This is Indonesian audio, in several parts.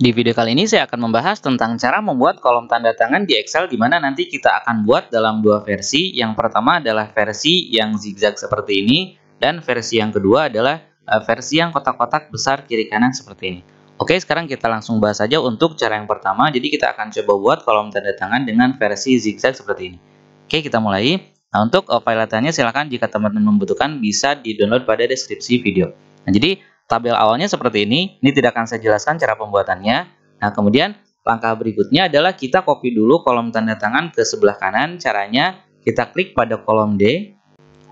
Di video kali ini saya akan membahas tentang cara membuat kolom tanda tangan di Excel di mana nanti kita akan buat dalam dua versi. Yang pertama adalah versi yang zigzag seperti ini dan versi yang kedua adalah eh, versi yang kotak-kotak besar kiri kanan seperti ini. Oke, sekarang kita langsung bahas saja untuk cara yang pertama. Jadi kita akan coba buat kolom tanda tangan dengan versi zigzag seperti ini. Oke, kita mulai. Nah, untuk file eh, latihannya silakan jika teman-teman membutuhkan bisa di-download pada deskripsi video. Nah, jadi Tabel awalnya seperti ini, ini tidak akan saya jelaskan cara pembuatannya. Nah, kemudian langkah berikutnya adalah kita copy dulu kolom tanda tangan ke sebelah kanan. Caranya kita klik pada kolom D,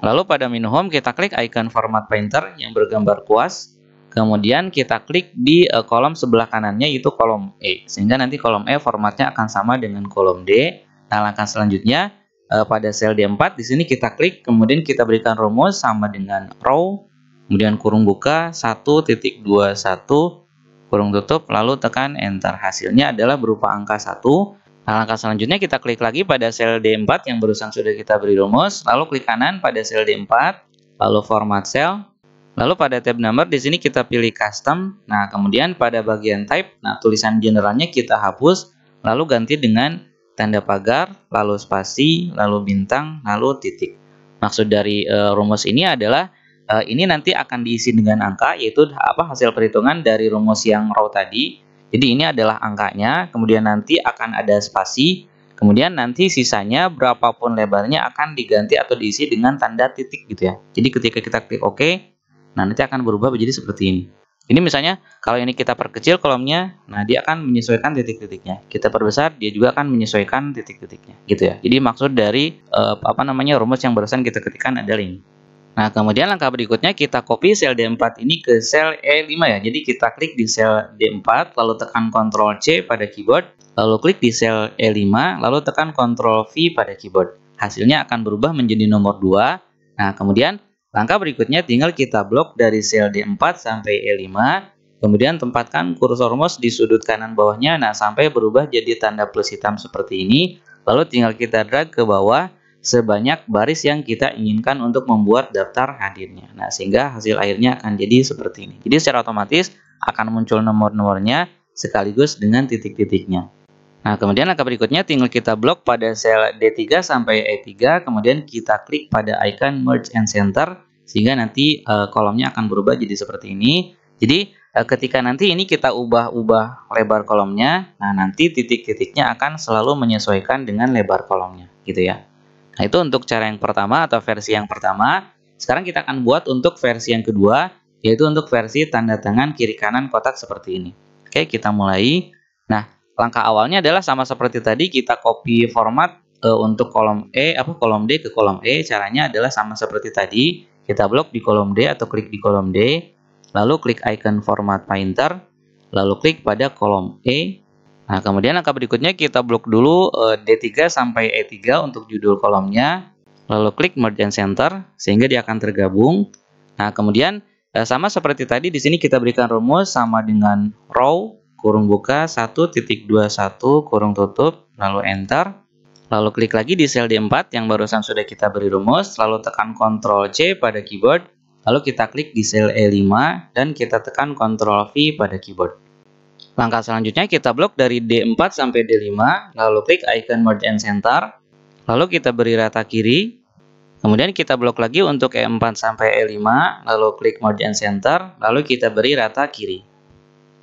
lalu pada menu home kita klik icon format painter yang bergambar kuas. Kemudian kita klik di eh, kolom sebelah kanannya yaitu kolom E, sehingga nanti kolom E formatnya akan sama dengan kolom D. Nah, langkah selanjutnya eh, pada sel D4 di sini kita klik, kemudian kita berikan rumus sama dengan row kemudian kurung buka 1.21 kurung tutup lalu tekan enter hasilnya adalah berupa angka 1 nah, langkah selanjutnya kita klik lagi pada sel D4 yang barusan sudah kita beri rumus lalu klik kanan pada sel D4 lalu format sel lalu pada tab number di sini kita pilih custom nah kemudian pada bagian type nah tulisan generalnya kita hapus lalu ganti dengan tanda pagar lalu spasi lalu bintang lalu titik maksud dari e, rumus ini adalah uh, ini nanti akan diisi dengan angka yaitu apa hasil perhitungan dari rumus yang row tadi. Jadi ini adalah angkanya, kemudian nanti akan ada spasi, kemudian nanti sisanya berapapun lebarnya akan diganti atau diisi dengan tanda titik gitu ya. Jadi ketika kita klik OK, nah nanti akan berubah menjadi seperti ini. Ini misalnya kalau ini kita perkecil kolomnya, nah dia akan menyesuaikan titik-titiknya. Kita perbesar, dia juga akan menyesuaikan titik-titiknya, gitu ya. Jadi maksud dari eh, apa namanya rumus yang barusan kita ketikkan adalah ini. Nah, kemudian langkah berikutnya kita copy sel D4 ini ke sel E5 ya. Jadi kita klik di sel D4, lalu tekan Ctrl C pada keyboard, lalu klik di sel E5, lalu tekan Ctrl V pada keyboard. Hasilnya akan berubah menjadi nomor 2. Nah, kemudian langkah berikutnya tinggal kita blok dari sel D4 sampai E5, kemudian tempatkan kursor mouse di sudut kanan bawahnya, nah sampai berubah jadi tanda plus hitam seperti ini, lalu tinggal kita drag ke bawah, sebanyak baris yang kita inginkan untuk membuat daftar hadirnya. Nah, sehingga hasil akhirnya akan jadi seperti ini. Jadi secara otomatis akan muncul nomor-nomornya sekaligus dengan titik-titiknya. Nah, kemudian langkah berikutnya tinggal kita blok pada sel D3 sampai E3, kemudian kita klik pada icon merge and center sehingga nanti e, kolomnya akan berubah jadi seperti ini. Jadi, e, ketika nanti ini kita ubah-ubah lebar kolomnya, nah nanti titik-titiknya akan selalu menyesuaikan dengan lebar kolomnya, gitu ya. Nah, itu untuk cara yang pertama atau versi yang pertama. Sekarang kita akan buat untuk versi yang kedua, yaitu untuk versi tanda tangan kiri kanan kotak seperti ini. Oke, kita mulai. Nah, langkah awalnya adalah sama seperti tadi kita copy format e, untuk kolom E apa kolom D ke kolom E. Caranya adalah sama seperti tadi, kita blok di kolom D atau klik di kolom D, lalu klik icon format painter, lalu klik pada kolom E, Nah, kemudian langkah berikutnya kita blok dulu eh, D3 sampai E3 untuk judul kolomnya. Lalu klik Merge and Center sehingga dia akan tergabung. Nah, kemudian eh, sama seperti tadi di sini kita berikan rumus sama dengan row kurung buka 1.21 kurung tutup lalu enter. Lalu klik lagi di sel D4 yang barusan sudah kita beri rumus, lalu tekan Ctrl C pada keyboard, lalu kita klik di sel E5 dan kita tekan Ctrl V pada keyboard. Langkah selanjutnya kita blok dari D4 sampai D5, lalu klik icon merge and center, lalu kita beri rata kiri, kemudian kita blok lagi untuk E4 sampai E5, lalu klik merge and center, lalu kita beri rata kiri.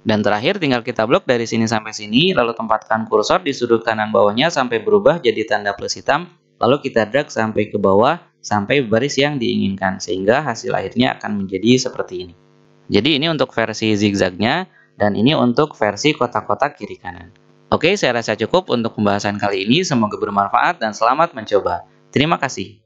Dan terakhir tinggal kita blok dari sini sampai sini, lalu tempatkan kursor di sudut kanan bawahnya sampai berubah jadi tanda plus hitam, lalu kita drag sampai ke bawah sampai baris yang diinginkan, sehingga hasil akhirnya akan menjadi seperti ini. Jadi ini untuk versi zigzagnya, dan ini untuk versi kotak-kotak kiri kanan. Oke, saya rasa cukup untuk pembahasan kali ini. Semoga bermanfaat dan selamat mencoba. Terima kasih.